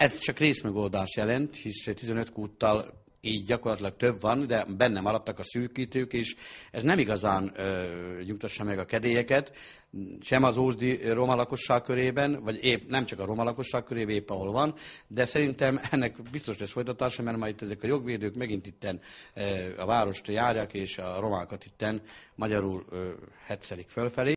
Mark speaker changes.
Speaker 1: Ez csak részmegoldás jelent, hisz 15 kúttal így gyakorlatilag több van, de benne maradtak a szűkítők, és ez nem igazán ö, nyugtassa meg a kedélyeket, sem az ózdi roma lakosság körében, vagy épp nem csak a roma lakosság körében, épp ahol van, de szerintem ennek biztos lesz folytatása, mert majd ezek a jogvédők megint itten ö, a várost járják, és a romákat itten magyarul ö, hetszelik fölfelé.